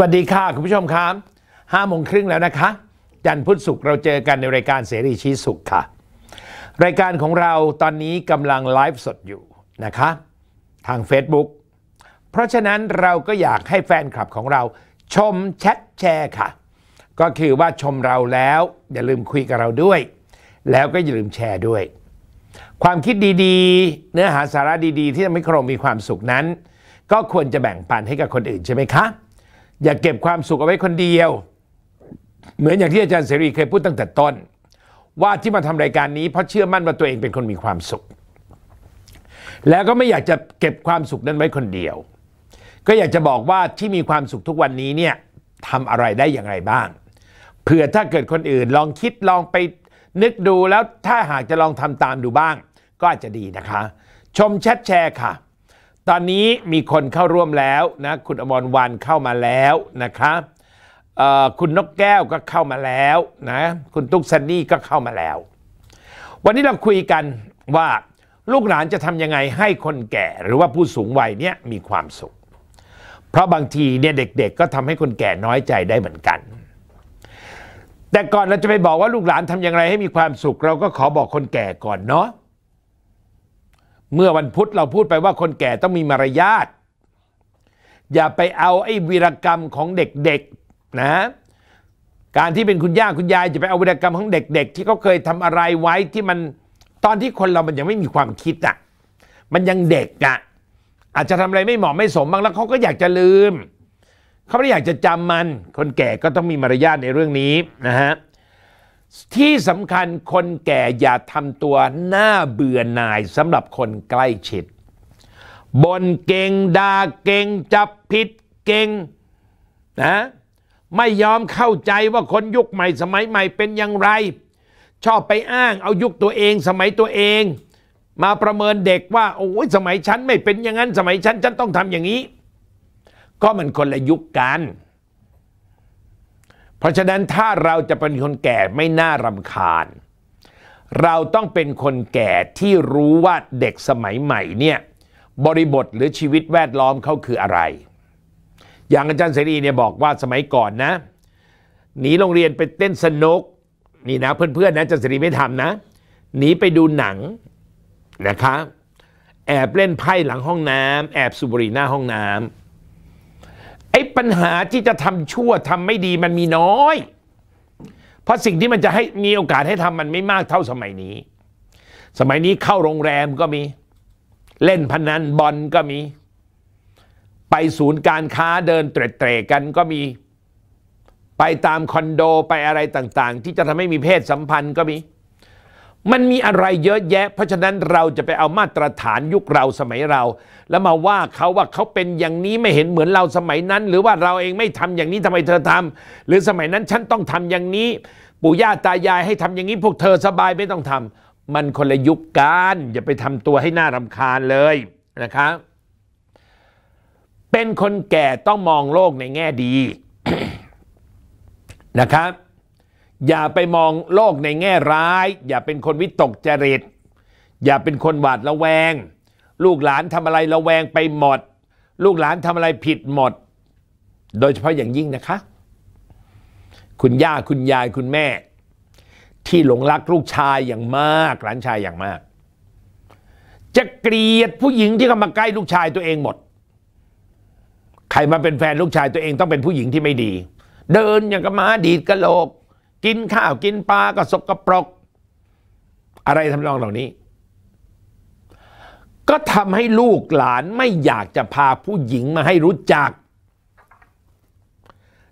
วัสดีค่ะคุณผู้ชมครับห้าโมงครึ่งแล้วนะคะ จันพุธสุขเราเจอกันในรายการเสรีชีสุขค่ะ รายการของเราตอนนี้กำลังไลฟ์สดอยู่นะคะ ทาง Facebook เพราะฉะนั้นเราก็อยากให้แฟนคลับของเราชมแชทแชร์ค่ะ ก็คือว่าชมเราแล้ว อย่าลืมคุยกับเราด้วย แล้วก็อย่าลืมแชร์ด้วย ความคิดดีๆ เนื้อหาสาระดี ๆ ที่ทำให้เรามีความสุขนั้น ก็ควรจะแบ่งปันให้กับคนอื่นใช่ไหมคะอย่าเก็บความสุข เอาไว้คนเดียว เหมือนอย่างที่อาจารย์เสรีเคยพูดตั้งแต่ต้น ว่าที่มาทำรายการนี้ เพราะเชื่อมั่นว่าตัวเองเป็นคนมีความสุข แล้วก็ไม่อยากจะเก็บความสุขนั้นไว้คนเดียว ก็อยากจะบอกว่าที่มีความสุขทุกวันนี้เนี่ยทำอะไรได้อย่างไรบ้างเผื่อถ้าเกิดคนอื่นลองคิดลองไปนึกดูแล้วถ้าหากจะลองทำตามดูบ้าง ก็อาจจะดีนะคะ ชมแชทแชร์ค่ะตอนนี้มีคนเข้าร่วมแล้วนะคุณอมรวันเข้ามาแล้วนะคะคุณนกแก้วก็เข้ามาแล้วนะคุณตุ๊กซันนี่ก็เข้ามาแล้ว วันนี้เราคุยกันว่าลูกหลานจะทำยังไงให้คนแก่ หรือว่าผู้สูงวัยเนี่ยมีความสุข เพราะบางทีเนี่ยเด็กๆ ก็ทำให้คนแก่น้อยใจได้เหมือนกัน แต่ก่อนเราจะไปบอกว่าลูกหลานทำยังไงให้มีความสุข เราก็ขอบอกคนแก่ก่อนเนาะเมื่อวันพุธเราพูดไปว่าคนแก่ต้องมีมารยาทอย่าไปเอาไอ้วีรกรรมของเด็กๆนะการที่เป็นคุณย่าคุณยาย จะไปเอาวีรกรรมของเด็ก ๆ ที่เขาเคยทำอะไรไว้ที่มันตอนที่คนเรามันยังไม่มีความคิดอ่ะมันยังเด็กอ่ะอาจจะทำอะไรไม่เหมาะไม่สมบ้างแล้วเขาก็อยากจะลืม เขาไม่อยากจะจำมัน คนแก่ก็ต้องมีมารยาทในเรื่องนี้นะฮะที่สำคัญคนแก่อย่าทำตัวหน้าเบื่อหน่ายสำหรับคนใกล้ชิด บนเก่ง ด่าเก่ง จับผิดเก่งนะไม่ยอมเข้าใจว่าคนยุคใหม่ สมัยใหม่เป็นอย่างไร ชอบไปอ้างเอายุคตัวเองสมัยตัวเอง มาประเมินเด็กว่าโอ้ยสมัยฉันไม่เป็นอย่างนั้นสมัยฉันฉันต้องทำอย่างนี้ ก็มันคนละยุคกันเพราะฉะนั้นถ้าเราจะเป็นคนแก่ไม่น่ารำคาญ เราต้องเป็นคนแก่ที่รู้ว่าเด็กสมัยใหม่เนี่ยบริบทหรือชีวิตแวดล้อมเขาคืออะไร อย่างอาจารย์เสรีเนี่ยบอกว่าสมัยก่อนนะหนีโรงเรียนไปเต้นสนุกนี่นะเพื่อนๆนะอาจารย์เสรีไม่ทำนะ หนีไปดูหนังนะคะแอบเล่นไพ่หลังห้องน้ำแอบสูบบุหรี่หน้าห้องน้ำไอ้ปัญหาที่จะทำชั่วทำไม่ดีมันมีน้อย เพราะสิ่งที่มันจะให้มีโอกาสให้ทำมันไม่มากเท่าสมัยนี้ สมัยนี้เข้าโรงแรมก็มี เล่นพนันบอลก็มี ไปศูนย์การค้าเดินเตร่ๆกันก็มี ไปตามคอนโดไปอะไรต่างๆที่จะทำให้มีเพศสัมพันธ์ก็มีมันมีอะไรเยอะแยะ เพราะฉะนั้นเราจะไปเอามาตรฐานยุคเราสมัยเรา แล้วมาว่าเขาว่าเขาเป็นอย่างนี้ไม่เห็นเหมือนเราสมัยนั้น หรือว่าเราเองไม่ทำอย่างนี้ทำไมเธอทำหรือสมัยนั้นฉันต้องทำอย่างนี้ ปู่ย่าตายายให้ทำอย่างนี้พวกเธอสบายไม่ต้องทำ มันคนละยุคกันอย่าไปทำตัวให้หน่ารำคาญเลยนะครับ เป็นคนแก่ต้องมองโลกในแง่ดีนะครับอย่าไปมองโลกในแง่ร้าย อย่าเป็นคนวิตกจริต อย่าเป็นคนหวาดระแวง ลูกหลานทำอะไรระแวงไปหมด ลูกหลานทำอะไรผิดหมด โดยเฉพาะอย่างยิ่งนะคะ คุณย่าคุณยายคุณแม่ ที่หลงรักลูกชายอย่างมาก หลานชายอย่างมาก จะเกลียดผู้หญิงที่เข้ามาใกล้ลูกชายตัวเองหมด ใครมาเป็นแฟนลูกชายตัวเองต้องเป็นผู้หญิงที่ไม่ดี เดินอย่างกระมาดีดกระโหลกกินข้าวกิน ปลา ก็สกปรก อะไรทำนองเหล่านี้ ก็ทำให้ลูกหลานไม่อยากจะพาผู้หญิงมาให้รู้จัก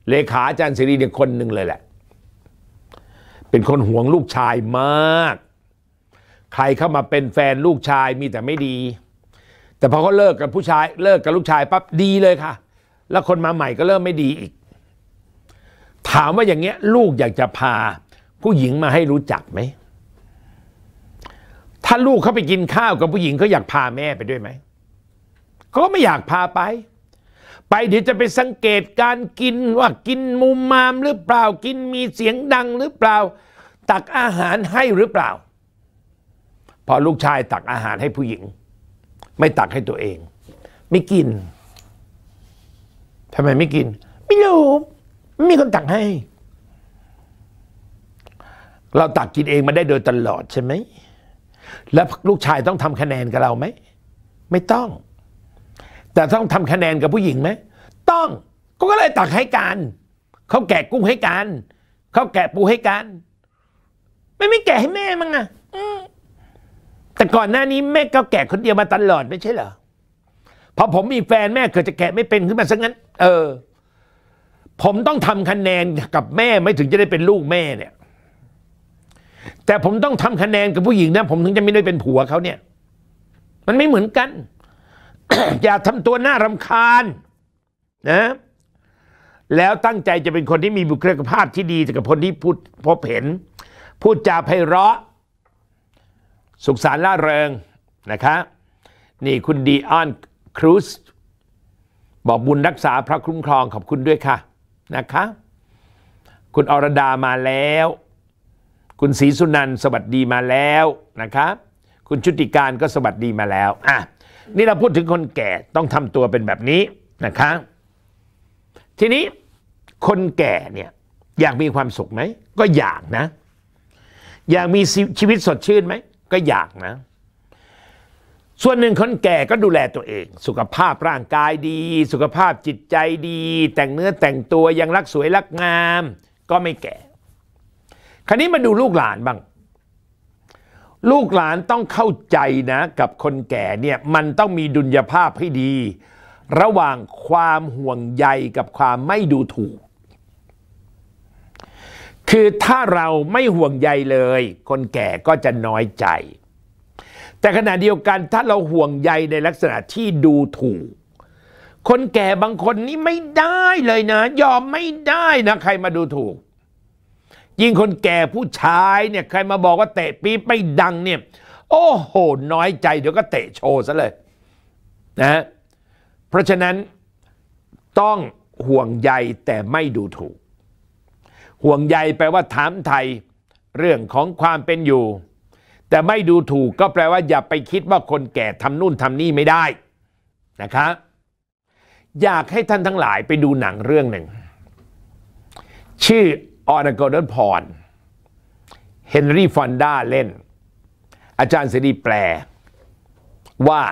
เลขาอาจารย์สิริเนี่ยคนหนึ่งเลยแหละ เป็นคนห่วงลูกชายมาก ใครเข้ามาเป็นแฟนลูกชายมีแต่ไม่ดี แต่พอเขาเลิกกับผู้ชาย เลิกกับลูกชายปั๊บดีเลยค่ะแล้วคนมาใหม่ก็เริ่มไม่ดีอีกถามว่าอย่างเงี้ย ลูกอยากจะพา ผู้หญิงมาให้รู้จักไหมถ้าลูกเขาไปกินข้าวกับผู้หญิงเขาอยากพาแม่ไปด้วยไหมก็ไม่อยากพาไป ไปเดี๋ยวจะไปสังเกตการกินว่ากินมุมมามหรือเปล่า กินมีเสียงดังหรือเปล่า ตักอาหารให้หรือเปล่า พอลูกชายตักอาหารให้ผู้หญิง ไม่ตักให้ตัวเอง ไม่กินทำไมไม่กินไม่รู้มีคนตักให้ เราตักกินเองมาได้โดยตลอดใช่ไหม แล้วลูกชายต้องทำคะแนนกับเราไหม ไม่ต้อง แต่ต้องทำคะแนนกับผู้หญิงไหม ต้อง ก็เลยตักให้กัน เขาแกะกุ้งให้กัน เขาแกะปูให้กัน ไม่ไม่แกะให้แม่มั้งอะแต่ก่อนหน้านี้ แม่ก็แกะคนเดียวมาตลอดไม่ใช่เหรอ พอผมมีแฟนแม่ เกิดจะแกะไม่เป็นขึ้นมาซะงั้น เออผมต้องทำคะแนนกับแม่ไม่ถึงจะได้เป็นลูกแม่เนี่ยแต่ผมต้องทำคะแนนกับผู้หญิงนะผมถึงจะไม่ได้เป็นผัวเขาเนี่ยมันไม่เหมือนกัน อย่าทำตัวน่ารำคาญนะแล้วตั้งใจจะเป็นคนที่มีบุคลิกภาพที่ดีกับคนที่พูดพบเห็น พูดจาไพเราะสุขสารล่าเริงนะคะนี่คุณดีออนครูสบอกบุญรักษาพระคุ้มครองขอบคุณด้วยค่ะนะคะคุณอรดามาแล้ว คุณศรีสุนันสวัสดีมาแล้วนะคะคุณชุติการก็สวัสดีมาแล้วอ่ะนี่เราพูดถึงคนแก่ต้องทำตัวเป็นแบบนี้นะคะทีนี้คนแก่เนี่ยอยากมีความสุขไหม ก็อยากนะ อยากมีชีวิตสดชื่นไหมก็อยากนะส่วนหนึ่งคนแก่ก็ดูแลตัวเอง สุขภาพร่างกายดี สุขภาพจิตใจดี แต่งเนื้อแต่งตัวยังรักสวยรักงาม ก็ไม่แก่ คราวนี้มาดูลูกหลานบ้างลูกหลานต้องเข้าใจนะกับคนแก่เนี่ยมันต้องมีดุลยภาพให้ดี ระหว่างความห่วงใยกับความไม่ดูถูก คือถ้าเราไม่ห่วงใยเลย คนแก่ก็จะน้อยใจแต่ขณะเดียวกัน ถ้าเราห่วงใยในลักษณะที่ดูถูก คนแก่บางคนนี่ไม่ได้เลยนะ ยอม ไม่ได้นะ ใครมาดูถูก ยิ่งคนแก่ผู้ชายเนี่ยใครมาบอกว่าเตะปี๊บไม่ดังเนี่ยโอ้โหน้อยใจเดี๋ยวก็เตะโชว์ซะเลยนะเพราะฉะนั้น ต้องห่วงใยแต่ไม่ดูถูก ห่วงใยแปลว่าถามไทย เรื่องของความเป็นอยู่แต่ไม่ดูถูกก็แปลว่าอย่าไปคิดว่าคนแก่ทำนู่นทำนี่ไม่ได้นะครับอยากให้ท่านทั้งหลายไปดูหนังเรื่องหนึ่ง ชื่อออนกอร์ดพรเฮนรี่ฟอนด้าเล่น อาจารย์เสรีแปล ว่า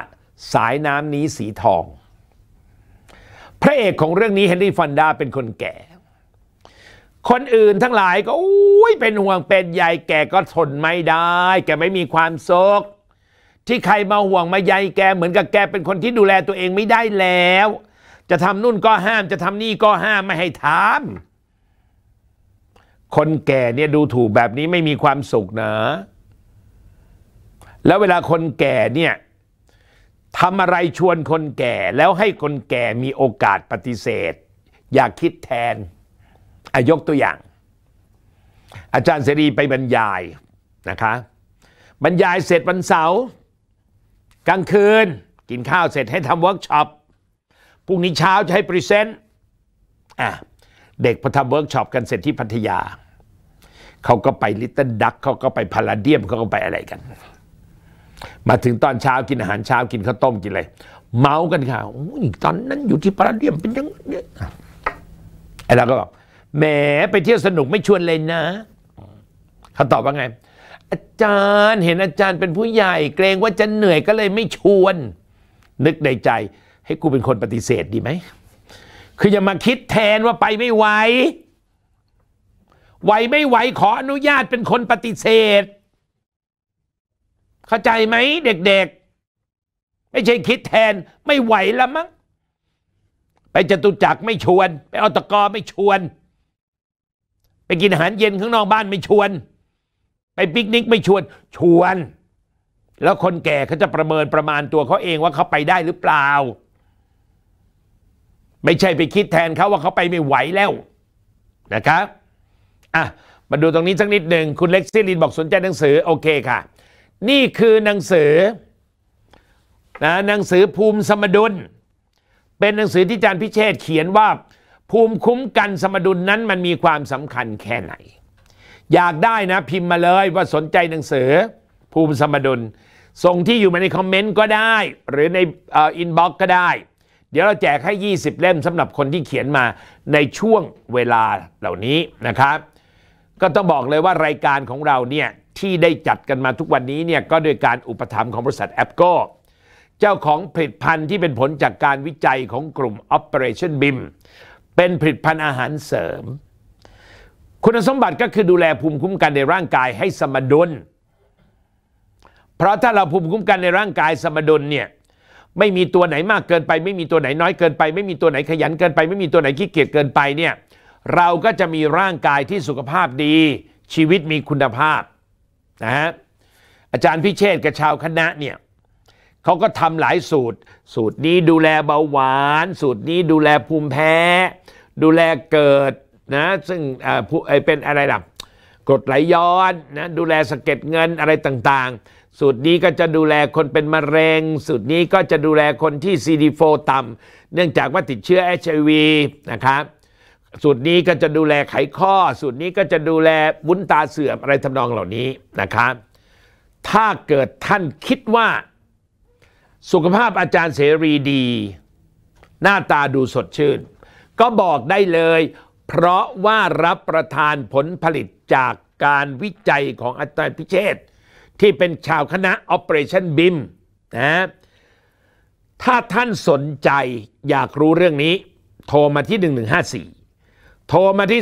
สายน้ำนี้สีทอง พระเอกของเรื่องนี้เฮนรี่ฟอนด้าเป็นคนแก่คนอื่นทั้งหลายก็อุ้ยเป็นห่วงเป็นใยแกก็ทนไม่ได้ แกไม่มีความสุข ที่ใครมาห่วงมาใยแกเหมือนกับแกเป็นคนที่ดูแลตัวเองไม่ได้แล้ว จะทำนู่นก็ห้าม จะทำนี่ก็ห้ามไม่ให้ถามคนแก่เนี่ยดูถูกแบบนี้ไม่มีความสุขนะ แล้วเวลาคนแก่เนี่ยทำอะไรชวนคนแก่แล้วให้คนแก่มีโอกาสปฏิเสธ อย่าคิดแทนยกตัวอย่างอาจารย์เสรีไปบรรยายนะคะบรรยายเสร็จวันเสาร์กลางคืนกินข้าวเสร็จให้ทำเวิร์กช็อปพรุ่งนี้เช้าจะให้พรีเซนต์อ่ะเด็กพอทำเวิร์กช็อปกันเสร็จที่พัทยาเขาก็ไปลิตเติ้ลดักเขาก็ไปพาราเดียมเขาก็ไปอะไรกัน มาถึงตอนเช้ากินอาหารเช้ากินข้าวต้มกินอะไรเมากันค่ะโอ้ยตอนนั้นอยู่ที่พาราเดียมเป็นยังไงไอ้เราก็บอกแหมไปเที่ยวสนุกไม่ชวนเลยนะ เขาตอบว่าไงอาจารย์เห็นอาจารย์เป็นผู้ใหญ่ เกรงว่าจะเหนื่อยก็เลยไม่ชวน นึกในใจ ให้กูเป็นคนปฏิเสธดีไหมคืออย่ามาคิดแทนว่าไปไม่ไหวไหวไม่ไหวขออนุญาตเป็นคนปฏิเสธ เข้าใจไหมเด็กๆ ไม่ใช่คิดแทนไม่ไหวละมั้งไปจตุจักรไม่ชวนไปอตกไม่ชวนไปกินอาหารเย็นข้างนอกบ้านไม่ชวน ไปปิกนิกไม่ชวน ชวน แล้วคนแก่เขาจะประเมินประมาณตัวเขาเองว่าเขาไปได้หรือเปล่า ไม่ใช่ไปคิดแทนเขาว่าเขาไปไม่ไหวแล้วนะครับอ่ะมาดูตรงนี้สักนิดหนึ่ง คุณเล็กซิลินบอกสนใจหนังสือโอเคค่ะ นี่คือหนังสือนะหนังสือภูมิสมดุล เป็นหนังสือที่อาจารย์พิเชษเขียนว่าภูมิคุ้มกันสมดุลนั้นมันมีความสำคัญแค่ไหน อยากได้นะพิมพ์มาเลยว่าสนใจหนังสือ ภูมิสมดุลส่งที่อยู่มาในคอมเมนต์ก็ได้ หรือในอินบ็อก์ก็ได้ เดี๋ยวเราแจกให้ 20 เล่มสำหรับคนที่เขียนมาในช่วงเวลาเหล่านี้นะครับ ก็ต้องบอกเลยว่ารายการของเราเนี่ยที่ได้จัดกันมาทุกวันนี้เนี่ยก็โดยการอุปถัมภ์ของบริษัทแอปโกเจ้าของผลิตภัณฑ์ที่เป็นผลจากการวิจัยของกลุ่ม Operation BIM เป็นผลิตภัณฑ์อาหารเสริม คุณสมบัติก็คือดูแลภูมิคุ้มกันในร่างกายให้สมดุลเพราะถ้าเราภูมิคุ้มกันในร่างกายสมดุลเนี่ยไม่มีตัวไหนมากเกินไป ไม่มีตัวไหนน้อยเกินไปไม่มีตัวไหนขยันเกินไปไม่มีตัวไหนขี้เกียจเกินไปเนี่ยเราก็จะมีร่างกายที่สุขภาพดีชีวิตมีคุณภาพนะฮะอาจารย์พิเชษกับชาวคณะเนี่ยเขาก็ทำหลายสูตร สูตรนี้ดูแลเบาหวาน สูตรนี้ดูแลภูมิแพ้ ดูแลเกิดนะซึ่งเป็นอะไรล่ะกรดไหลย้อนนะดูแลสะเก็ดเงินอะไรต่างๆ สูตรนี้ก็จะดูแลคนเป็นมะเร็งสูตรนี้ก็จะดูแลคนที่ CD4 ต่ำเนื่องจากว่าติดเชื้อ HIV นะครับสูตรนี้ก็จะดูแลไขข้อ สูตรนี้ก็จะดูแลวุ้นตาเสื่อมอะไรทำนองเหล่านี้นะครับถ้าเกิดท่านคิดว่าสุขภาพอาจารย์เสรีดี หน้าตาดูสดชื่น ก็บอกได้เลย เพราะว่ารับประทานผลผลิตจากการวิจัยของอาจารย์พิเชษที่เป็นชาวคณะ Operation BIM นะถ้าท่านสนใจอยากรู้เรื่องนี้ โทรมาที่ 1154 โทรมาที่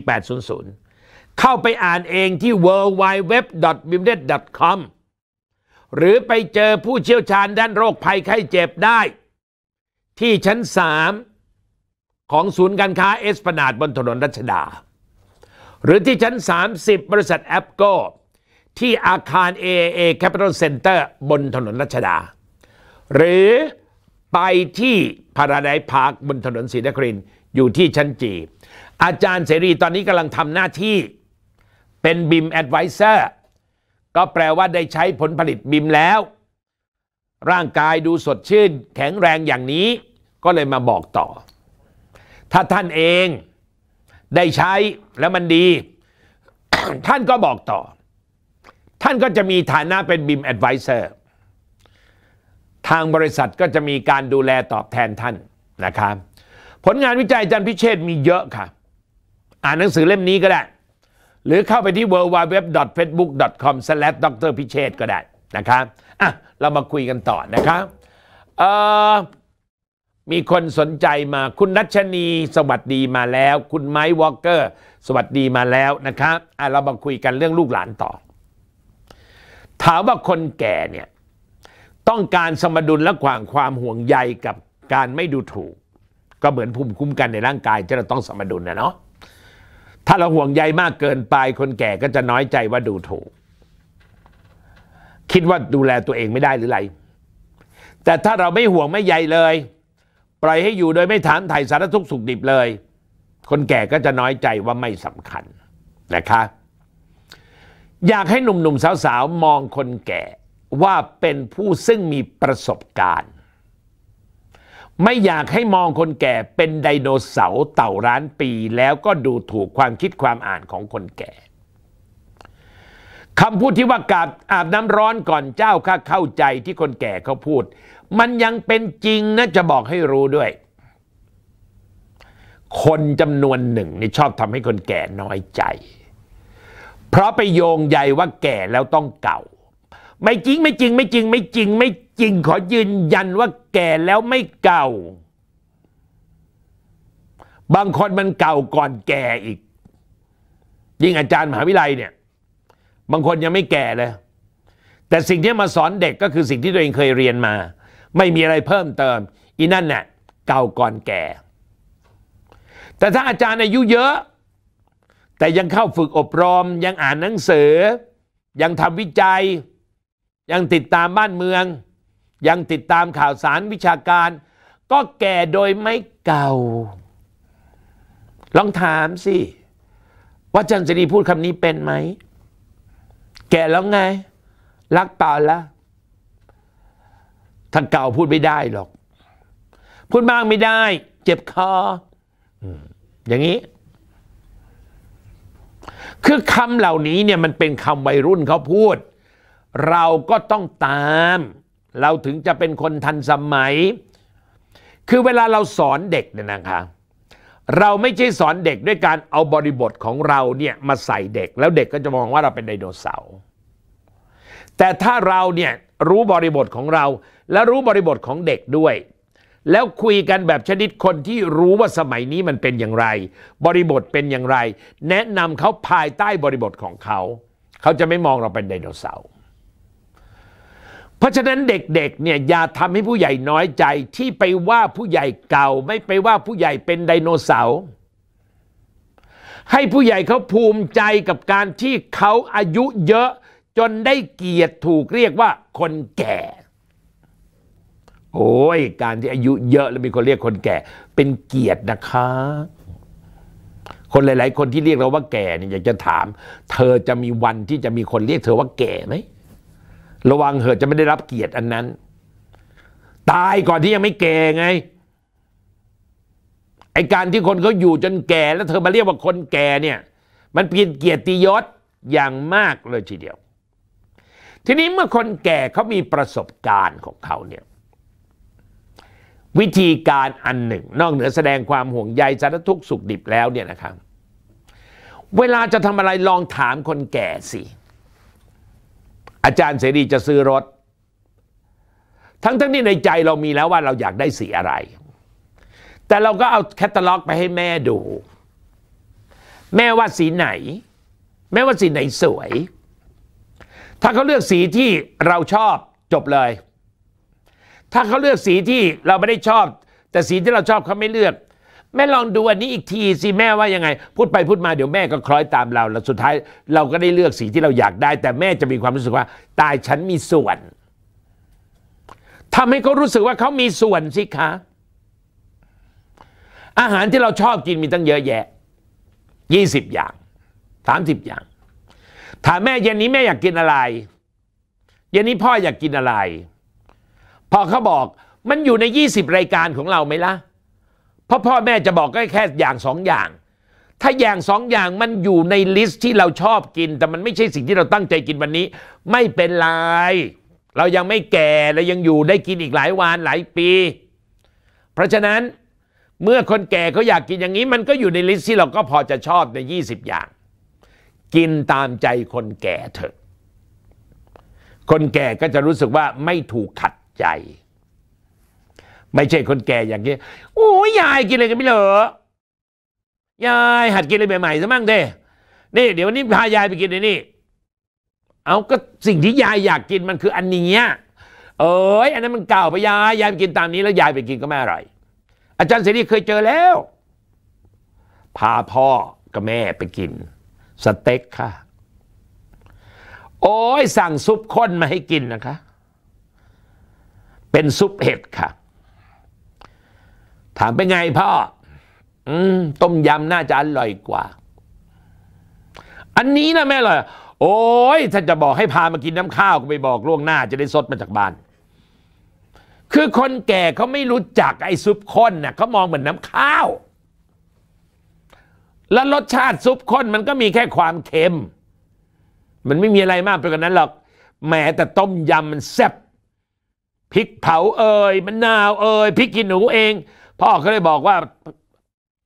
026464800 เข้าไปอ่านเองที่ w w w b i m d e t c o m หรือไปเจอผู้เชี่ยวชาญด้านโรคภัยไข้เจ็บได้ ที่ชั้นสามของศูนย์การค้าเอสปนาดบนถนนรัชดา หรือที่ชั้น 30 บริษัทแอปโกที่อาคาร AAA Capital Center บนถนนรัชดา หรือไปที่พาราไดพาร์คบนถนนศรีนครินอยู่ที่ชั้นจี อาจารย์เสรีตอนนี้กำลังทำหน้าที่เป็นบิมแอดไวเซอร์ก็แปลว่าได้ใช้ผลผลิตบิมแล้ว ร่างกายดูสดชื่นแข็งแรงอย่างนี้ ก็เลยมาบอกต่อ ถ้าท่านเอง ได้ใช้แล้วมันดี ท่านก็บอกต่อ ท่านก็จะมีฐานะเป็นบิมแอดไวเซอร์ทางบริษัทก็จะมีการดูแลตอบแทนท่านนะครับ ผลงานวิจัยจันพิเชษมีเยอะค่ะอ่านหนังสือเล่มนี้ก็ได้หรือเข้าไปที่ w w w f a c e b o o k c o m d r p i c h e t ก็ได้นะครับอ่ะเรามาคุยกันต่อนะครับมีคนสนใจมาคุณนัชนีสวัสดีมาแล้ว คุณไมค์วอลเกอร์สวัสดีมาแล้วนะครับอ่ะเรามาคุยกันเรื่องลูกหลานต่อ ถามว่าคนแก่เนี่ยต้องการสมดุลและหวางความห่วงใยกับการไม่ดูถูก ก็เหมือนภูมิคุ้มกันในร่างกายจะต้องสมดุลนะเนาะถ้าเราห่วงใยมากเกินไป คนแก่ก็จะน้อยใจว่าดูถูก คิดว่าดูแลตัวเองไม่ได้หรือไร แต่ถ้าเราไม่ห่วงไม่ใยเลย ปล่อยให้อยู่โดยไม่ถามไถ่สารทุกสุขดิบเลย คนแก่ก็จะน้อยใจว่าไม่สำคัญนะคะอยากให้หนุ่มๆสาวๆมองคนแก่ว่าเป็นผู้ซึ่งมีประสบการณ์ไม่อยากให้มองคนแก่เป็นไดโนเสาร์เต่าร้านปีแล้วก็ดูถูกความคิดความอ่านของคนแก่คำพูดที่ว่ากาบอาบน้ำร้อนก่อนเจ้าข้าเข้าใจที่คนแก่เขาพูด มันยังเป็นจริงนะ จะบอกให้รู้ด้วย คนจำนวนหนึ่งนี่ชอบทำให้คนแก่น้อยใจ เพราะไปโยงใยว่าแก่แล้วต้องเก่าไม่จริงไม่จริงไม่จริงไม่จริง ไม่จริงขอยืนยันว่าแก่แล้วไม่เก่า บางคนมันเก่าก่อนแก่อีกยิ่งอาจารย์มหาวิทยาลัยเนี่ยบางคนยังไม่แก่เลย แต่สิ่งที่มาสอนเด็กก็คือสิ่งที่ตัวเองเคยเรียนมา ไม่มีอะไรเพิ่มเติม อีนั่นน่ะเก่าก่อนแก่ แต่ถ้าอาจารย์อายุเยอะ แต่ยังเข้าฝึกอบรมยังอ่านหนังสือยังทำวิจัยยังติดตามบ้านเมือง ยังติดตามข่าวสารวิชาการก็แก่โดยไม่เก่า ลองถามสิว่าจันทรีพูดคำนี้เป็นไหม แก่แล้วไงรักเปล่าละท่านเก่าพูดไม่ได้หรอก พูดมากไม่ได้ เจ็บคออย่างนี้ คือคำเหล่านี้เนี่ยมันเป็นคำวัยรุ่นเขาพูดเราก็ต้องตาม เราถึงจะเป็นคนทันสมัย คือเวลาเราสอนเด็กเนี่ยนะคะเราไม่ใช่สอนเด็กด้วยการเอาบริบทของเราเนี่ยมาใส่เด็ก แล้วเด็กก็จะมองว่าเราเป็นไดโนเสาร์ แต่ถ้าเราเนี่ยรู้บริบทของเรา และรู้บริบทของเด็กด้วย แล้วคุยกันแบบชนิดคนที่รู้ว่าสมัยนี้มันเป็นอย่างไร บริบทเป็นอย่างไร แนะนำเขาภายใต้บริบทของเขา เขาจะไม่มองเราเป็นไดโนเสาร์เพราะฉะนั้นเด็กๆ เนี่ยอย่าทำให้ผู้ใหญ่น้อยใจที่ไปว่าผู้ใหญ่เก่าไม่ไปว่าผู้ใหญ่เป็นไดโนเสาร์ให้ผู้ใหญ่เขาภูมิใจกับการที่เขาอายุเยอะ จนได้เกียรติถูกเรียกว่าคนแก่ โอ้ยการที่อายุเยอะแล้วมีคนเรียกคนแก่เป็นเกียรตินะคะ คนหลาย ๆ คนที่เรียกเราว่าแก่เนี่ยอยากจะถาม เธอจะมีวันที่จะมีคนเรียกเธอว่าแก่ไหมระวังเหอะจะไม่ได้รับเกียรติอันนั้น ตายก่อนที่ยังไม่แก่ไง ไอการที่คนเขาอยู่จนแก่แล้ว เธอมาเรียกว่าคนแก่เนี่ยมันเปลี่ยนเกียรติยศอย่างมากเลยทีเดียว ทีนี้เมื่อคนแก่เขามีประสบการณ์ของเขาเนี่ยวิธีการอันหนึ่ง นอกเหนือแสดงความห่วงใยสารทุกข์สุขดิบแล้วเนี่ยนะครับ เวลาจะทำอะไรลองถามคนแก่สิอาจารย์เสรีจะซื้อรถ ทั้งทั้งนี้ในใจเรามีแล้วว่าเราอยากได้สีอะไร แต่เราก็เอาแคตตาล็อกไปให้แม่ดู แม่ว่าสีไหน แม่ว่าสีไหนสวย ถ้าเขาเลือกสีที่เราชอบจบเลย ถ้าเขาเลือกสีที่เราไม่ได้ชอบ แต่สีที่เราชอบเขาไม่เลือกแม่ลองดูอันนี้อีกทีสิแม่ว่ายังไงพูดไปพูดมาเดี๋ยวแม่ก็คล้อยตามเรา แล้วสุดท้ายเราก็ได้เลือกสีที่เราอยากได้ แต่แม่จะมีความรู้สึกว่า ตายฉันมีส่วนทำให้เขารู้สึกว่าเขามีส่วนสิคะอาหารที่เราชอบกินมีตั้งเยอะแยะยี่สิบอย่างสามสิบอย่าง ถามแม่เย็นนี้แม่อยากกินอะไรเย็นนี้พ่ออยากกินอะไร พอเขาบอกมันอยู่ในยี่สิบรายการของเราไหมล่ะพราะพ่อแม่จะบอกก็แค่อย่างสองอย่าง ถ้าอย่างสองอย่างมันอยู่ในลิสต์ที่เราชอบกิน แต่มันไม่ใช่สิ่งที่เราตั้งใจกินวันนี้ ไม่เป็นไร เรายังไม่แก่เรายังอยู่ได้กินอีกหลายวันหลายปี เพราะฉะนั้นเมื่อคนแก่เขาอยากกินอย่างนี้ มันก็อยู่ในลิสต์ที่เราก็พอจะชอบใน20 อย่าง กินตามใจคนแก่เถอะ คนแก่ก็จะรู้สึกว่าไม่ถูกขัดใจไม่ใช่คนแก่อย่างนี้โอ้ยยายกินอะไรกันไม่เหรอยายหัดกินอะไรใหม่ๆซะมั่งเด้นี่ เดี๋ยววันนี้พายายไปกินในนี่เอาก็สิ่งที่ยายอยากกินมันคืออันนี้เอ้ยอันนั้นมันเก่าไปยาย ยายไปกินตามนี้แล้ว ยายไปกินก็ไม่อร่อย อาจารย์เสรีเคยเจอแล้ว พาพ่อกับแม่ไปกิน สเต็กค่ะ โอ้ยสั่งซุปข้นมาให้กินนะคะ เป็นซุปเห็ดค่ะถามเป็นไงพ่ออืมต้มยำน่าจะอร่อยกว่า อันนี้นะแม่เลยโอ้ยถ้าจะบอกให้พามากินน้ำข้าวก็ไปบอกล่วงหน้า จะได้สดมาจากบ้าน คือคนแก่เขาไม่รู้จักไอ้ซุปข้นนะ่ะเขามองเหมือนน้ำข้าว แล้วรสชาติซุปข้นมันก็มีแค่ความเค็ม มันไม่มีอะไรมากไปกว่านั้นหรอกแหมแต่ต้มยำมันแซ่บพริกเผา เอ่ยมะนนาว เอ่ยพริกกินหนูเองพ่อเขาเลยบอกว่า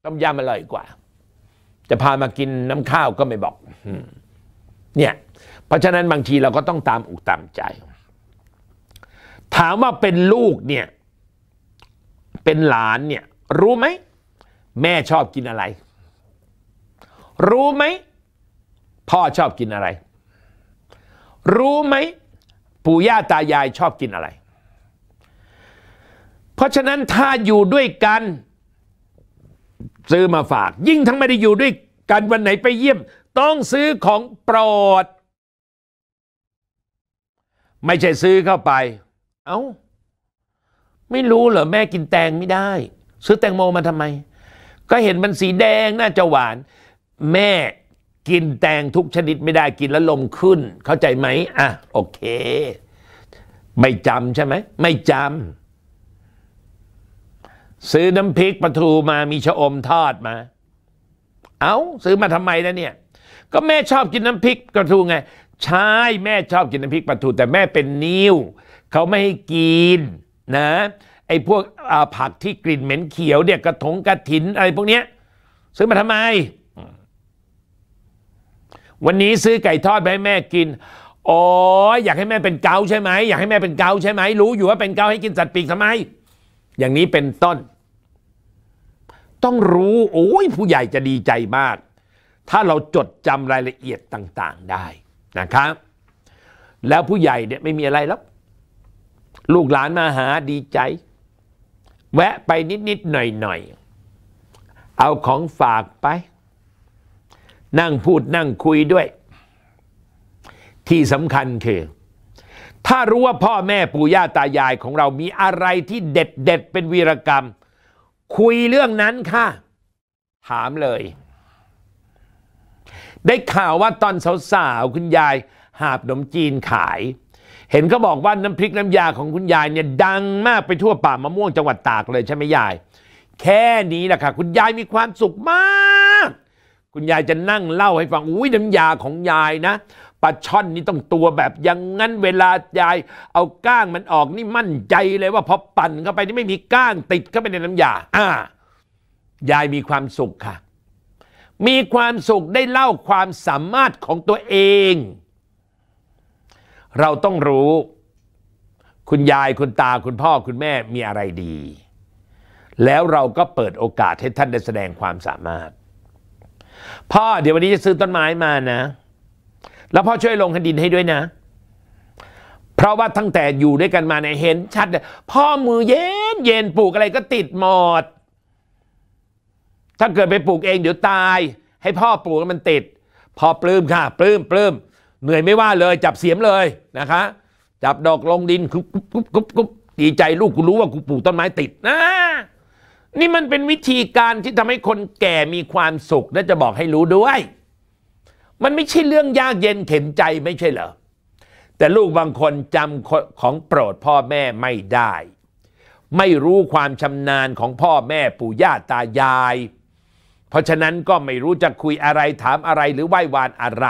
ต้มยำอร่อยกว่า จะพามากินน้ำข้าวก็ไม่บอก เนี่ย เพราะฉะนั้นบางทีเราก็ต้องตามอุตามใจ ถามว่าเป็นลูกเนี่ย เป็นหลานเนี่ยรู้ไหม แม่ชอบกินอะไร รู้ไหมพ่อชอบกินอะไร รู้ไหมปู่ย่าตายายชอบกินอะไรเพราะฉะนั้นถ้าอยู่ด้วยกัน ซื้อมาฝาก ยิ่งทั้งไม่ได้อยู่ด้วยกันวันไหนไปเยี่ยม ต้องซื้อของโปรดไม่ใช่ซื้อเข้าไป เอา้าไม่รู้เหรอ แม่กินแตงไม่ได้ ซื้อแตงโมมาทำไม ก็เห็นมันสีแดงน่าจะหวาน แม่กินแตงทุกชนิดไม่ได้กินแล้วลมขึ้น เข้าใจไหมอ่ะโอเค ไม่จำใช่ไหมไม่จำซื้อน้ำพริกปลาทูมามีชะอมทอดมา เอา้าซื้อมาทำไมนะเนี่ย ก็แม่ชอบกินน้ำพริกปลาทูไง ใช่ แม่ชอบกินน้ำพริกปลาทูแต่แม่เป็นนิ้ว เขาไม่ให้กิน นะ ไอ้พวกผักที่กลิ่นเหม็นเขียวเนี่ย กระถงกระถิน อะไร พวกเนี้ยซื้อมาทำไม วันนี้ซื้อไก่ทอดไปให้แม่กินอ๋ออยากให้แม่เป็นเกาใช่ไหมอยากให้แม่เป็นเกาใช่ไหม รู้อยู่ว่าเป็นเกาให้กินสัตว์ปีกทำไม อย่างนี้เป็นต้นต้องรู้ โอ้ยผู้ใหญ่จะดีใจมาก ถ้าเราจดจำรายละเอียดต่าง ๆได้นะครับ แล้วผู้ใหญ่เนี่ยไม่มีอะไรแล้วลูกหลานมาหาดีใจ แวะไปนิด ๆ หน่อย ๆ เอาของฝากไป นั่งพูดนั่งคุยด้วย ที่สำคัญคือ ถ้ารู้ว่าพ่อแม่ปู่ย่าตายายของเรามีอะไรที่เด็ดเด็ดเป็นวีรกรรมคุยเรื่องนั้นค่ะ ถามเลย ได้ข่าวว่าตอนสาวๆคุณยายหาบขนมจีนขาย เห็นเขาบอกว่าน้ำพริกน้ำยาของคุณยายเนี่ยดังมากไปทั่วป่ามะม่วงจังหวัดตากเลยใช่ไหมยาย แค่นี้แหละค่ะคุณยายมีความสุขมาก คุณยายจะนั่งเล่าให้ฟังอุ้ยน้ำยาของยายนะปลาช่อนนี่ต้องตัวแบบอย่างนั้นเวลายายเอาก้างมันออก นี่มั่นใจเลยว่าพอปั่นเข้าไปนี่ไม่มีก้างติดเข้าไปในน้ำยาอ่ายายมีความสุขค่ะ มีความสุขได้เล่าความสามารถของตัวเอง เราต้องรู้ คุณยายคุณตาคุณพ่อคุณแม่มีอะไรดี แล้วเราก็เปิดโอกาสให้ท่านได้แสดงความสามารถพ่อเดี๋ยววันนี้จะซื้อต้นไม้มานะแล้วพ่อช่วยลงคันดินให้ด้วยนะ เพราะว่าตั้งแต่อยู่ด้วยกันมาเนี่ยเห็นชัดพ่อมือเย็นเย็นปลูกอะไรก็ติดหมด ถ้าเกิดไปปลูกเองเดี๋ยวตาย ให้พ่อปลูกมันติด พอปลื้มค่ะปลื้มปลื้มเหนื่อยไม่ว่าเลยจับเสียมเลยนะคะ จับดอกลงดินกุ๊บกุ๊บกุ๊บกุ๊บดีใจลูกกูรู้ว่ากูปลูกต้นไม้ติดนะนี่มันเป็นวิธีการที่ทำให้คนแก่มีความสุข และจะบอกให้รู้ด้วยมันไม่ใช่เรื่องยากเย็นเข็นใจไม่ใช่เหรอ แต่ลูกบางคนจำของโปรดพ่อแม่ไม่ได้ ไม่รู้ความชำนาญของพ่อแม่ปู่ย่าตายาย เพราะฉะนั้นก็ไม่รู้จะคุยอะไรถามอะไรหรือไหว้วานอะไร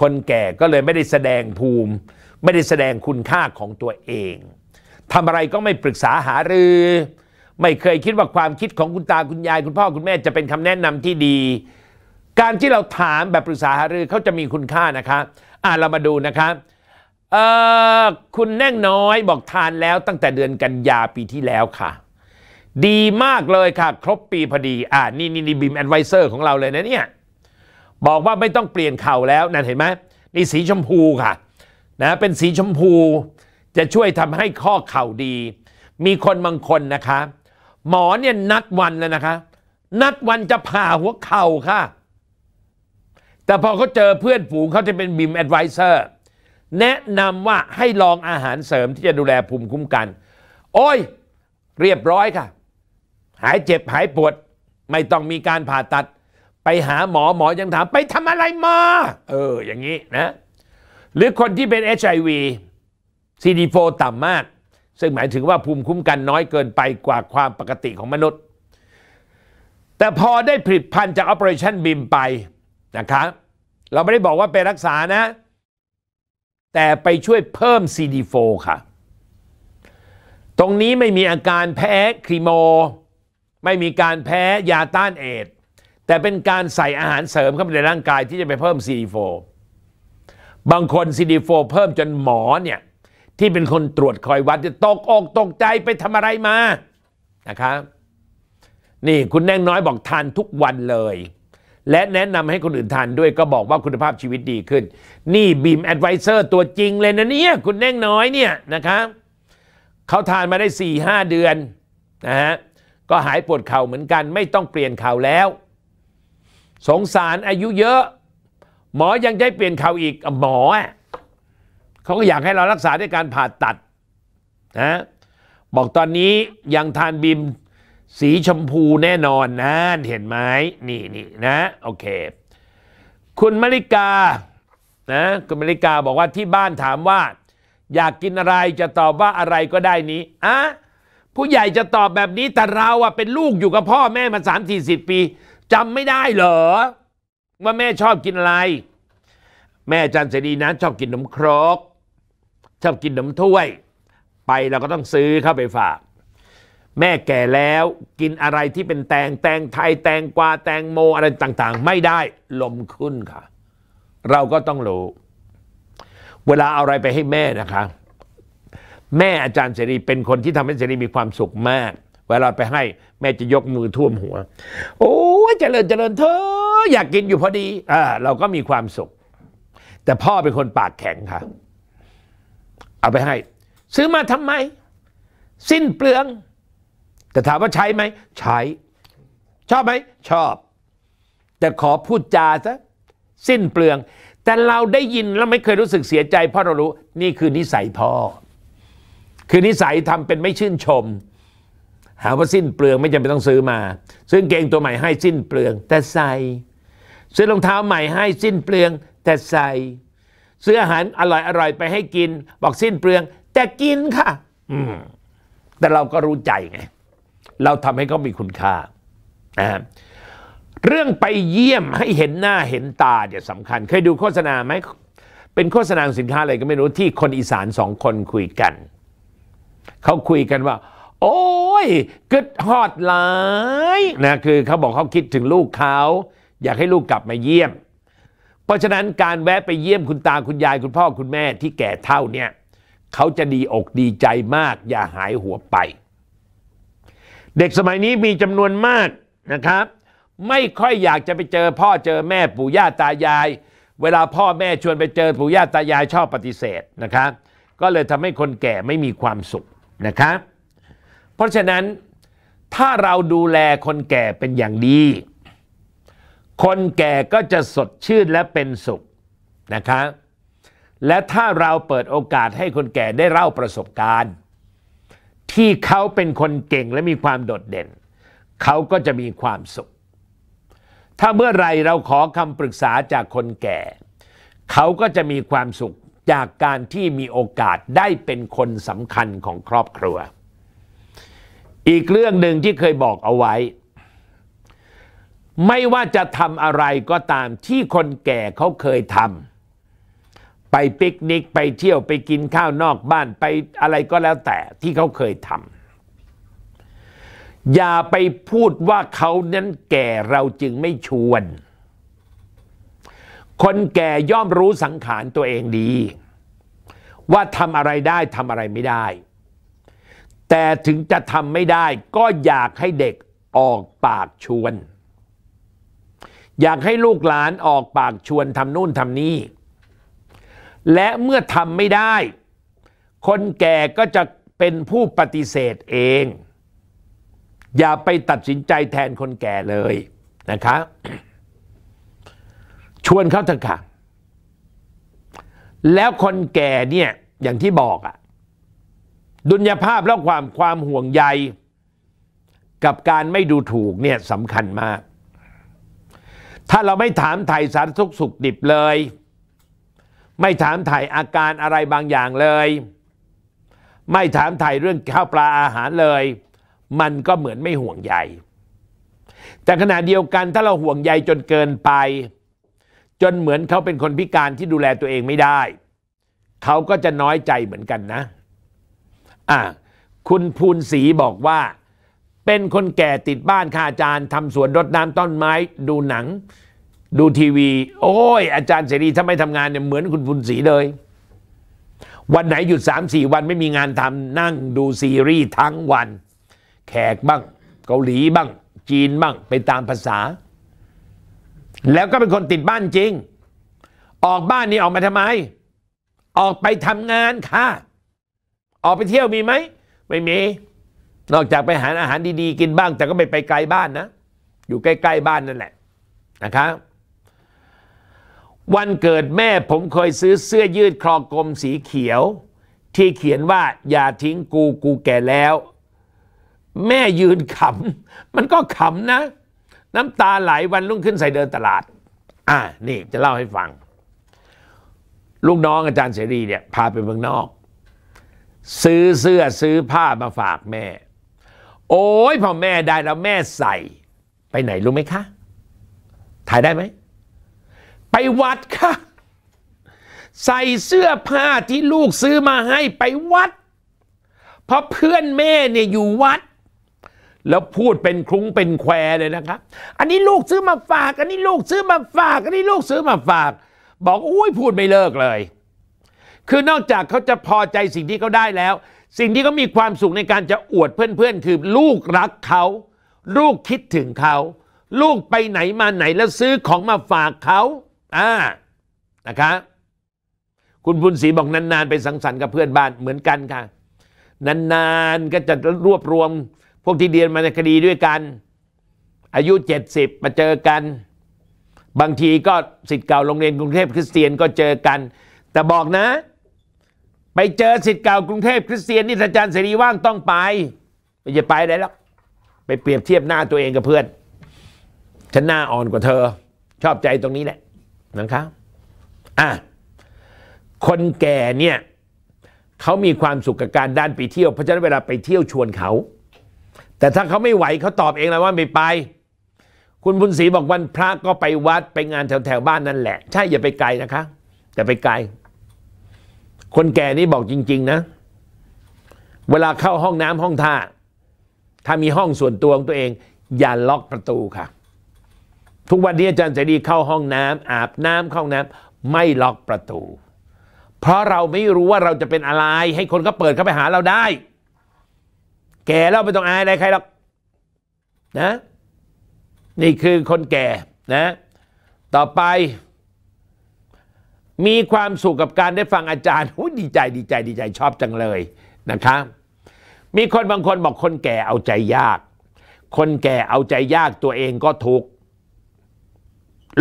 คนแก่ก็เลยไม่ได้แสดงภูมิ ไม่ได้แสดงคุณค่าของตัวเองทำอะไรก็ไม่ปรึกษาหารือ ไม่เคยคิดว่าความคิดของคุณตา คุณยาย คุณพ่อคุณแม่จะเป็นคำแนะนำที่ดีการที่เราถามแบบปรึกษาหารือเขาจะมีคุณค่านะคะ อ่าเรามาดูนะคะเอ่อคุณแน่งน้อยบอกทานแล้วตั้งแต่เดือนกันยาปีที่แล้วค่ะ ดีมากเลยค่ะ ครบปีพอดี อ่านี่นี่นี่บีมแอดไวเซอร์ของเราเลยนะเนี่ยบอกว่าไม่ต้องเปลี่ยนเข่าแล้วนั่นเห็นไหมนี่สีชมพูค่ะนะเป็นสีชมพู จะช่วยทำให้ข้อเข่าดี มีคนบางคนนะคะ หมอเนี่ยนัดวันแล้วนะคะ นัดวันจะผ่าหัวเข่าค่ะแต่พอเขาเจอเพื่อนฝูงเขาจะเป็นบิมแอดไวเซอร์แนะนำว่าให้ลองอาหารเสริมที่จะดูแลภูมิคุ้มกัน โอ้ย เรียบร้อยค่ะ หายเจ็บหายปวด ไม่ต้องมีการผ่าตัด ไปหาหมอหมอยังถามไปทำอะไรมา เออ อย่างนี้นะ หรือคนที่เป็น HIV CD4 ต่ำมาก ซึ่งหมายถึงว่าภูมิคุ้มกันน้อยเกินไปกว่าความปกติของมนุษย์ แต่พอได้ผลิตพัธุ์จากออปเปอเรชันบิมไปนะครับเราไม่ได้บอกว่าไปรักษานะ แต่ไปช่วยเพิ่ม CD4 ค่ะตรงนี้ไม่มีอาการแพ้ครีโม ไม่มีการแพ้ยาต้านเอดแต่เป็นการใส่อาหารเสริมเข้าไปในร่างกายที่จะไปเพิ่ม CD4 บางคน CD4 เพิ่มจนหมอเนี่ยที่เป็นคนตรวจคอยวัดจะตกอกตกใจไปทำอะไรมานะครับนี่คุณแน่งน้อยบอกทานทุกวันเลยและแนะนำให้คนอื่นทานด้วยก็บอกว่าคุณภาพชีวิตดีขึ้น นี่บีมแอดไวเซอร์ตัวจริงเลยนะเนี่ย คุณแน่งน้อยเนี่ยนะคะเขาทานมาได้ 4-5หเดือนนะฮะก็หายปวดเข่าเหมือนกัน ไม่ต้องเปลี่ยนเข่าแล้ว สงสารอายุเยอะ หมอยังได้เปลี่ยนเข่าอีกหมอ เขาก็อยากให้เรารักษาด้วยการผ่าตัดนะบอกตอนนี้ยังทานบีมสีชมพูแน่นอนนะ เห็นไหมนี่นี่นะ โอเค คุณมริกานะคุณมริกา บอกว่าที่บ้านถามว่า อยากกินอะไรจะตอบว่าอะไรก็ได้นี้อะผู้ใหญ่จะตอบแบบนี้แต่เราอะเป็นลูกอยู่กับพ่อแม่มาสามสี่สิบปีจำไม่ได้เหรอ ว่าแม่ชอบกินอะไร แม่จันเสดีนะชอบกินนมครก ชอบกินนมถ้วย ไปเราก็ต้องซื้อเข้าไปฝากแม่แก่แล้วกินอะไรที่เป็นแตงแตงไทย แตงกวา แตงโมอะไรต่าง ๆ ไม่ได้ลมขึ้นค่ะ เราก็ต้องรู้ เวลาเอาอะไรไปให้แม่นะคะแม่อาจารย์เสรีเป็นคนที่ทำให้เสรีมีความสุขมากเวลาไปให้ แม่จะยกมือท่วมหัวโอ้ยเจริญเจริญเธออยากกินอยู่พอดีอ่าเราก็มีความสุข แต่พ่อเป็นคนปากแข็งค่ะเอาไปให้ ซื้อมาทำไมสิ้นเปลืองแต่ถามว่าใช้ไหมใช้ ชอบไหมชอบ แต่ขอพูดจาซะสิ้นเปลือง แต่เราได้ยินแล้วไม่เคยรู้สึกเสียใจ เพราะเรารู้นี่คือนิสัยพ่อคือนิสัยทำเป็นไม่ชื่นชม หาว่าสิ้นเปลืองไม่จำเป็นต้องซื้อมาซื้อเกงตัวใหม่ให้สิ้นเปลือง แต่ใส่ซื้อรองเท้าใหม่ให้สิ้นเปลือง แต่ใส่ซื้ออาหารอร่อยอร่อยไปให้กินบอกสิ้นเปลือง แต่กินค่ะ อืมแต่เราก็รู้ใจไงเราทำให้เขามีคุณค่านะเรื่องไปเยี่ยมให้เห็นหน้าเห็นตาเนี่ยสำคัญ เคยดูโฆษณาไหม เป็นโฆษณาสินค้าอะไรก็ไม่รู้ที่คนอีสานสองคนคุยกัน เขาคุยกันว่า โอ้ยกึดฮอดหลายนะคือเขาบอกเขาคิดถึงลูกเขาอยากให้ลูกกลับมาเยี่ยม เพราะฉะนั้นการแวะไปเยี่ยมคุณตาคุณยายคุณพ่อคุณแม่ที่แก่เท่าเนี่ยเขาจะดีอกดีใจมาก อย่าหายหัวไปเด็กสมัยนี้มีจำนวนมากนะครับไม่ค่อยอยากจะไปเจอพ่อเจอแม่ปู่ย่าตายาย เวลาพ่อแม่ชวนไปเจอปู่ย่าตายายชอบปฏิเสธนะครับก็เลยทำให้คนแก่ไม่มีความสุขนะครับเพราะฉะนั้นถ้าเราดูแลคนแก่เป็นอย่างดีคนแก่ก็จะสดชื่นและเป็นสุขนะครับและถ้าเราเปิดโอกาสให้คนแก่ได้เล่าประสบการณ์ที่เขาเป็นคนเก่งและมีความโดดเด่น เขาก็จะมีความสุข ถ้าเมื่อไรเราขอคำปรึกษาจากคนแก่ เขาก็จะมีความสุขจากการที่มีโอกาสได้เป็นคนสำคัญของครอบครัว อีกเรื่องหนึ่งที่เคยบอกเอาไว้ ไม่ว่าจะทำอะไรก็ตามที่คนแก่เขาเคยทำไปปิกนิกไปเที่ยวไปกินข้าวนอกบ้านไปอะไรก็แล้วแต่ที่เขาเคยทำอย่าไปพูดว่าเขานั้นแก่ เราจึงไม่ชวน คนแก่ย่อมรู้สังขารตัวเองดี ว่าทำอะไรได้ทำอะไรไม่ได้ แต่ถึงจะทำไม่ได้ ก็อยากให้เด็กออกปากชวน อยากให้ลูกหลานออกปากชวนทำนู่นทำนี่และเมื่อทำไม่ได้ คนแก่ก็จะเป็นผู้ปฏิเสธเอง อย่าไปตัดสินใจแทนคนแก่เลยนะคะชวนเขาเถอะค่ะ แล้วคนแก่เนี่ยอย่างที่บอกอะดุลยภาพและความความห่วงใย กับการไม่ดูถูกเนี่ยสำคัญมาก ถ้าเราไม่ถามไทยสารทุกสุขดิบเลยไม่ถามถ่ายอาการอะไรบางอย่างเลย ไม่ถามถ่ายเรื่องข้าวปลาอาหารเลย มันก็เหมือนไม่ห่วงใยแต่ขณะเดียวกันถ้าเราห่วงใยจนเกินไป จนเหมือนเขาเป็นคนพิการที่ดูแลตัวเองไม่ได้ เขาก็จะน้อยใจเหมือนกันนะอ่าคุณภูนศรีบอกว่า เป็นคนแก่ติดบ้านค่ะอาจารย์ทำสวนรดน้ำต้นไม้ ดูหนังดูทีวี โอ้ย อาจารย์เสรีถ้าไม่ทำงานเนี่ยเหมือนคุณบุญศรีเลย วันไหนหยุดสามสี่วันไม่มีงานทำ นั่ง ดูซีรีส์ ทั้งวัน แขกบ้าง เกาหลีบ้าง จีนบ้าง ไปตามภาษา แล้วก็เป็นคนติดบ้านจริง ออกบ้านนี่ออกมาทำไม ออกไปทำงานค่ะ ออกไปเที่ยวมีไหม ไม่มี นอกจากไปหาอาหารดีๆ กินบ้าง แต่ก็ไม่ไปไกลบ้านนะ อยู่ใกล้ๆบ้านนั่นแหละนะครับวันเกิดแม่ผมเคยซื้อเสื้อยืดคลอกลมสีเขียว ที่เขียนว่าอย่าทิ้งกูกูแก่แล้ว แม่ยืนขำ มันก็ขำนะ น้ำตาไหล วันลุ่งขึ้นใส่เดินตลาด อ่านี่ จะเล่าให้ฟัง ลูกน้อง อาจารย์เสรีเนี่ยพาไปเมืองนอก ซื้อเสื้อซื้อผ้ามาฝากแม่ โอ้ยพอแม่ได้ แล้ว แม่ใส่ ไปไหนรู้ไหมคะถ่ายได้ไหมไปวัดค่ะใส่เสื้อผ้าที่ลูกซื้อมาให้ไปวัด เพราะเพื่อนแม่เนี่ยอยู่วัด แล้วพูดเป็นคลุ้งเป็นแควเลยนะครับ อันนี้ลูกซื้อมาฝาก อันนี้ลูกซื้อมาฝาก อันนี้ลูกซื้อมาฝาก บอกอุ้ยพูดไม่เลิกเลย คือนอกจากเขาจะพอใจสิ่งที่เขาได้แล้ว สิ่งที่เขามีความสุขในการจะอวดเพื่อนๆ คือลูกรักเขาลูกคิดถึงเขาลูกไปไหนมาไหนแล้วซื้อของมาฝากเขาอ่านะคะคุณพุนศรีบอกนานๆไปสังสรรค์กับเพื่อนบ้านเหมือนกันค่ะนานๆก็จะรวบรวมพวกที่เรียนมาในคดีด้วยกัน อายุ70มาเจอกัน บางทีก็สิทธิ์เก่าโรงเรียนกรุงเทพคริสเตียนก็เจอกัน แต่บอกนะ ไปเจอสิทธิ์เก่ากรุงเทพคริสเตียนนี่อาจารย์เสรีว่างต้องไปไม่จะไปได้หรอกไปเปรียบเทียบหน้าตัวเองกับเพื่อนฉันหน้าอ่อนกว่าเธอ ชอบใจตรงนี้แหละนะคะ อ่ะ คนแก่เนี่ยเขามีความสุขกับการด้านไปเที่ยว เพราะฉะนั้นเวลาไปเที่ยวชวนเขา แต่ถ้าเขาไม่ไหวเขาตอบเองแล้วว่าไม่ไป คุณบุญศรีบอกวันพระก็ไปวัดไปงานแถวแถวบ้านนั่นแหละ ใช่ อย่าไปไกลนะคะแต่ไปไกล คนแก่นี่บอกจริงๆนะ เวลาเข้าห้องน้ำห้องท่าถ้ามีห้องส่วนตัวของตัวเอง อย่าล็อกประตูค่ะทุกวันนี้อาจารย์เสรีเข้าห้องน้ำ อาบน้ำเข้าห้องน้ำไม่ล็อกประตู เพราะเราไม่รู้ว่าเราจะเป็นอะไร ให้คนก็เปิดเข้าไปหาเราได้ แก่เราไม่ต้องอายอะไรใครหรอกนะนี่คือคนแก่นะต่อไปมีความสุขกับการได้ฟังอาจารย์ดีใจดีใจดีใจชอบจังเลยนะคะมีคนบางคนบอกคนแก่เอาใจยาก คนแก่เอาใจยากตัวเองก็ทุก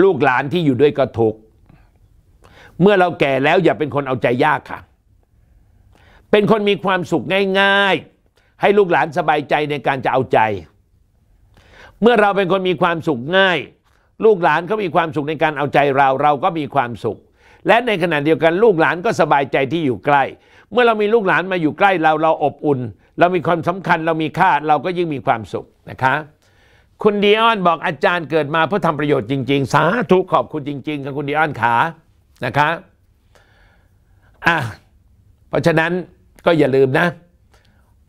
ลูกหลานที่อยู่ด้วยก็ทุกเมื่อเราแก่แล้วอย่าเป็นคนเอาใจยากค่ะ เป็นคนมีความสุขง่าย ๆ ให้ลูกหลานสบายใจในการจะเอาใจ เมื่อเราเป็นคนมีความสุขง่าย ลูกหลานเขามีความสุขในการเอาใจเราเราก็มีความสุข และในขณะเดียวกัน ลูกหลานก็สบายใจที่อยู่ใกล้เมื่อเรามีลูกหลานมาอยู่ใกล้เราเราอบอุ่น เรามีความสำคัญเรามีค่าเราก็ยิ่งมีความสุขนะคะคุณดีออนบอกอาจารย์เกิดมาเพื่อทำประโยชน์จริง ๆ สาธุขอบคุณจริง ๆ กับคุณดีออนขานะคะ อ่ะ เพราะฉะนั้นก็อย่าลืมนะ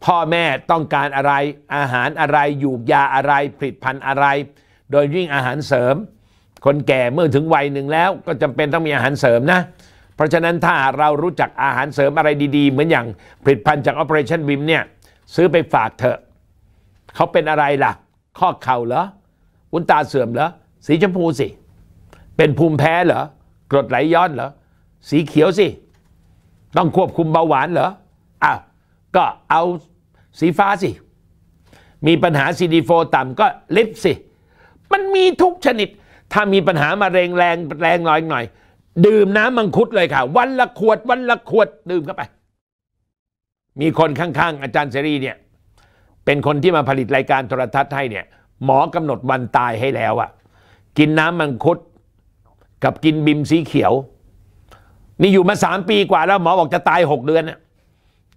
พ่อแม่ต้องการอะไรอาหารอะไรยูกยาอะไรผลิตภัณฑ์อะไร โดยยิ่งอาหารเสริม คนแก่เมื่อถึงวัยหนึ่งแล้ว ก็จำเป็นต้องมีอาหารเสริมนะเพราะฉะนั้นถ้าเรารู้จักอาหารเสริมอะไรดี ๆ เหมือนอย่างผลิตภัณฑ์จาก Operation ว i m เนี่ยซื้อไปฝากเถอะเขาเป็นอะไรล่ะข้อเข่าเหรอคุณนตาเสื่อมเหรอ สีชมพูสิ เป็นภูมิแพ้เหรอกรดไหลย้อนเหรอ สีเขียวสิ ต้องควบคุมเบาหวานเหรออ้าวก็เอาสีฟ้าสิ มีปัญหาซีดีโฟต่ำก็ลิปสิ มันมีทุกชนิด ถ้ามีปัญหามาแรงแรงแรงน่อยหน่อย ดื่มน้ำมังคุดเลยค่ะ วันละขวด วันละขวด ดื่มเข้าไป มีคนข้างๆ อาจารย์เสรีเนี่ยเป็นคนที่มาผลิตรายการโทรทัศน์ให้เนี่ย หมอกำหนดวันตายให้แล้วอะกินน้ำมังคุด กับกินบิมสีเขียว นี่อยู่มาสามปีกว่า แล้วหมอบอกจะตายหกเดือนนย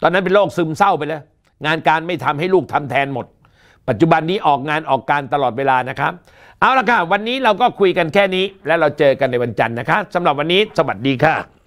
ตอนนั้นเป็นโรคซึมเศร้าไปแล้ว งานการไม่ทำให้ลูกทำแทนหมด ปัจจุบันนี้ออกงานออกการตลอดเวลานะครับ เอาละค่ะ วันนี้เราก็คุยกันแค่นี้และเราเจอกันในวันจันทร์นะคะสำหรับวันนี้สวัสดีค่ะ